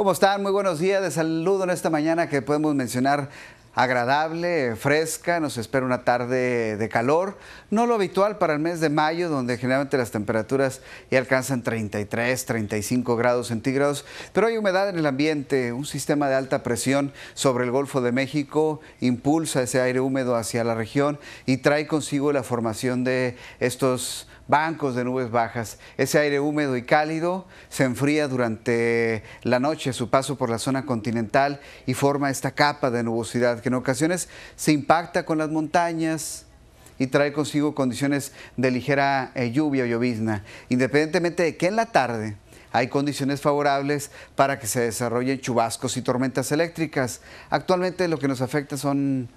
¿Cómo están? Muy buenos días. de saludo en esta mañana que podemos mencionar agradable, fresca, nos espera una tarde de calor, no lo habitual para el mes de mayo, donde generalmente las temperaturas ya alcanzan 33, 35 grados centígrados, pero hay humedad en el ambiente, un sistema de alta presión sobre el Golfo de México impulsa ese aire húmedo hacia la región y trae consigo la formación de estos bancos de nubes bajas. Ese aire húmedo y cálido se enfría durante la noche a su paso por la zona continental y forma esta capa de nubosidad que en ocasiones se impacta con las montañas, y trae consigo condiciones de ligera eh, lluvia o llovizna, independientemente de que en la tarde hay condiciones favorables para que se desarrollen chubascos y tormentas eléctricas. Actualmente lo que nos afecta son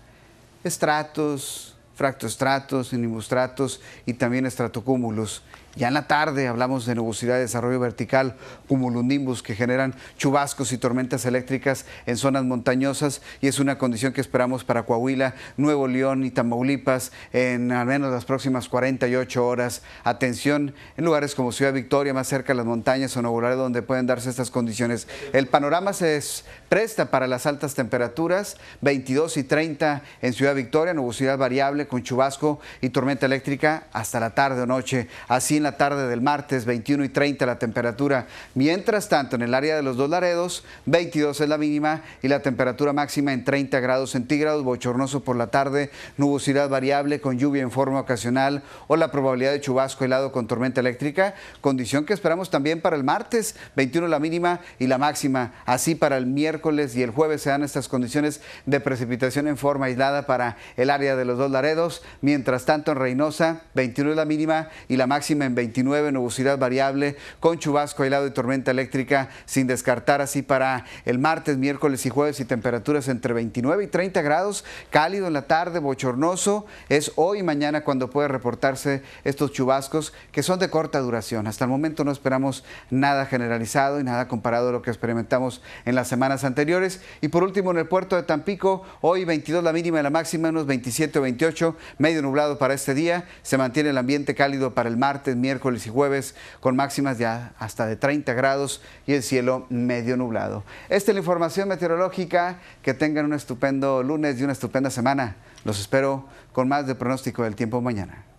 estratos, fractoestratos, nimbustratos y también estratocúmulos. Ya en la tarde hablamos de nubosidad de desarrollo vertical, cumulonimbus, que generan chubascos y tormentas eléctricas en zonas montañosas y es una condición que esperamos para Coahuila, Nuevo León y Tamaulipas en al menos las próximas 48 horas. Atención en lugares como Ciudad Victoria, más cerca de las montañas o donde pueden darse estas condiciones. El panorama se presta para las altas temperaturas, 22 y 30 en Ciudad Victoria, nubosidad variable con chubasco y tormenta eléctrica hasta la tarde o noche. Así en la tarde del martes 21 y 30 la temperatura. Mientras tanto, en el área de los dos Laredos, 22 es la mínima y la temperatura máxima en 30 grados centígrados, bochornoso por la tarde, nubosidad variable con lluvia en forma ocasional o la probabilidad de chubasco helado con tormenta eléctrica, condición que esperamos también para el martes, 21 la mínima y la máxima. Así para el miércoles y el jueves se dan estas condiciones de precipitación en forma aislada para el área de los dos Laredos mientras tanto en Reynosa 21 la mínima y la máxima en 29, nubosidad variable con chubasco, helado y tormenta eléctrica, sin descartar así para el martes, miércoles y jueves y temperaturas entre 29 y 30 grados, cálido en la tarde, bochornoso, es hoy y mañana cuando puede reportarse estos chubascos que son de corta duración. Hasta el momento no esperamos nada generalizado y nada comparado a lo que experimentamos en las semanas anteriores. Y por último, en el puerto de Tampico, hoy 22 la mínima y la máxima, unos 27 o 28 medio nublado para este día, se mantiene el ambiente cálido para el martes, miércoles y jueves, con máximas ya hasta de 30 grados y el cielo medio nublado. Esta es la información meteorológica, que tengan un estupendo lunes y una estupenda semana. Los espero con más de pronóstico del tiempo mañana.